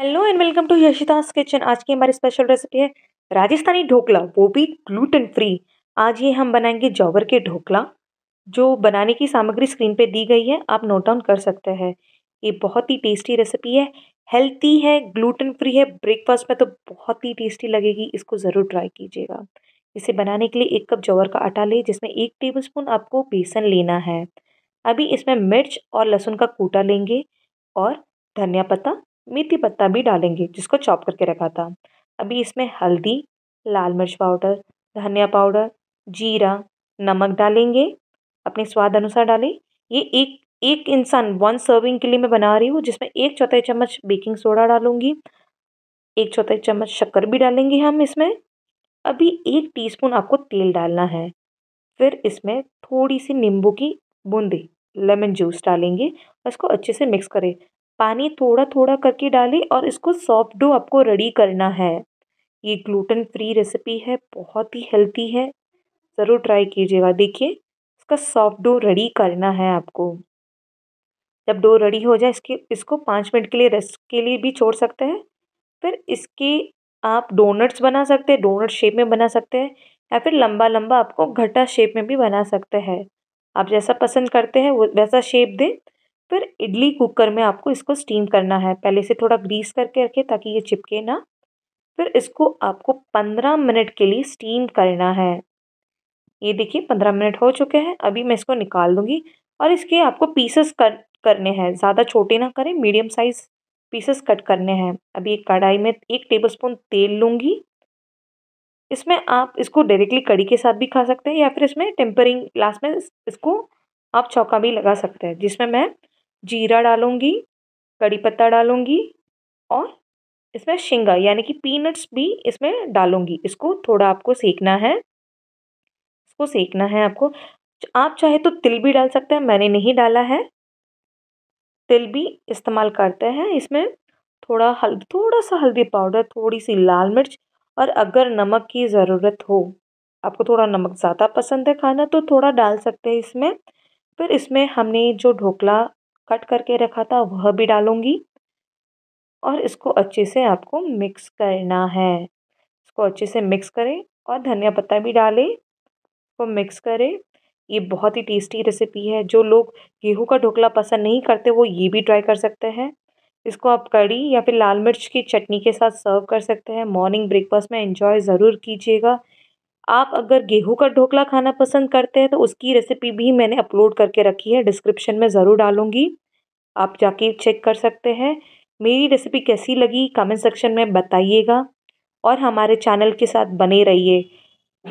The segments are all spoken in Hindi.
hello and welcome to Yashita's kitchen आज की हमारी स्पेशल रेसिपी है राजस्थानी ढोकला वो भी ग्लूटेन फ्री आज ये हम बनाएंगे जॉवर के ढोकला जो बनाने की सामग्री स्क्रीन पे दी गई है आप नोट डाउन कर सकते हैं ये बहुत ही टेस्टी रेसिपी है हेल्थी है ग्लूटेन फ्री है ब्रेकफास्ट में तो बहुत ही टेस्टी लगेगी इसको ज़रूर ट्राई कीजिएगा इसे बनाने के लिए एक कप जॉवर का आटा लें जिसमें एक टेबल आपको बेसन लेना है अभी इसमें मिर्च और लहसुन का कूटा लेंगे और धनिया पत्ता मेथी पत्ता भी डालेंगे जिसको चॉप करके रखा था अभी इसमें हल्दी लाल मिर्च पाउडर धनिया पाउडर जीरा नमक डालेंगे अपने स्वाद अनुसार डालें ये एक एक इंसान वन सर्विंग के लिए मैं बना रही हूँ जिसमें एक चौथाई चम्मच बेकिंग सोडा डालूंगी एक चौथाई चम्मच शक्कर भी डालेंगे हम इसमें अभी एक टीस्पून आपको तेल डालना है फिर इसमें थोड़ी सी नींबू की बूंदी लेमन जूस डालेंगे और इसको अच्छे से मिक्स करें पानी थोड़ा थोड़ा करके डालें और इसको सॉफ्ट डो आपको रेडी करना है ये ग्लूटन फ्री रेसिपी है बहुत ही हेल्थी है ज़रूर ट्राई कीजिएगा देखिए इसका सॉफ्ट डो रेडी करना है आपको जब डो रेडी हो जाए इसके इसको पाँच मिनट के लिए रेस्ट के लिए भी छोड़ सकते हैं फिर इसके आप डोनट्स बना सकते हैं डोनट शेप में बना सकते हैं या फिर लंबा लंबा आपको घटा शेप में भी बना सकते हैं आप जैसा पसंद करते हैं वो वैसा शेप दें फिर इडली कुकर में आपको इसको स्टीम करना है पहले से थोड़ा ग्रीस करके रखें ताकि ये चिपके ना फिर इसको आपको पंद्रह मिनट के लिए स्टीम करना है ये देखिए पंद्रह मिनट हो चुके हैं अभी मैं इसको निकाल दूँगी और इसके आपको पीसेस कर करने हैं ज़्यादा छोटे ना करें मीडियम साइज़ पीसेस कट करने हैं अभी एक कढ़ाई में एक टेबलस्पून तेल लूँगी इसमें आप इसको डायरेक्टली कड़ी के साथ भी खा सकते हैं या फिर इसमें टेम्परिंग लास्ट में इसको आप चौका भी लगा सकते हैं जिसमें मैं जीरा डालूँगी कड़ी पत्ता डालूँगी और इसमें शिंगा यानी कि पीनट्स भी इसमें डालूँगी इसको थोड़ा आपको सेकना है इसको सेकना है आपको आप चाहे तो तिल भी डाल सकते हैं मैंने नहीं डाला है तिल भी इस्तेमाल करते हैं इसमें थोड़ा हल्दी थोड़ा सा हल्दी पाउडर थोड़ी सी लाल मिर्च और अगर नमक की ज़रूरत हो आपको थोड़ा नमक ज़्यादा पसंद है खाना तो थोड़ा डाल सकते हैं इसमें फिर इसमें हमने जो ढोकला कट करके रखा था वह भी डालूँगी और इसको अच्छे से आपको मिक्स करना है इसको अच्छे से मिक्स करें और धनिया पत्ता भी डालें इसको मिक्स करें ये बहुत ही टेस्टी रेसिपी है जो लोग गेहूं का ढोकला पसंद नहीं करते वो ये भी ट्राई कर सकते हैं इसको आप कड़ी या फिर लाल मिर्च की चटनी के साथ सर्व कर सकते हैं मॉर्निंग ब्रेकफास्ट में इंजॉय ज़रूर कीजिएगा आप अगर गेहूं का ढोकला खाना पसंद करते हैं तो उसकी रेसिपी भी मैंने अपलोड करके रखी है डिस्क्रिप्शन में ज़रूर डालूंगी आप जाके चेक कर सकते हैं मेरी रेसिपी कैसी लगी कमेंट सेक्शन में बताइएगा और हमारे चैनल के साथ बने रहिए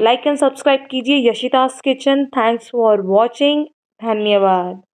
लाइक एंड सब्सक्राइब कीजिए Yashita's kitchen thanks for watching धन्यवाद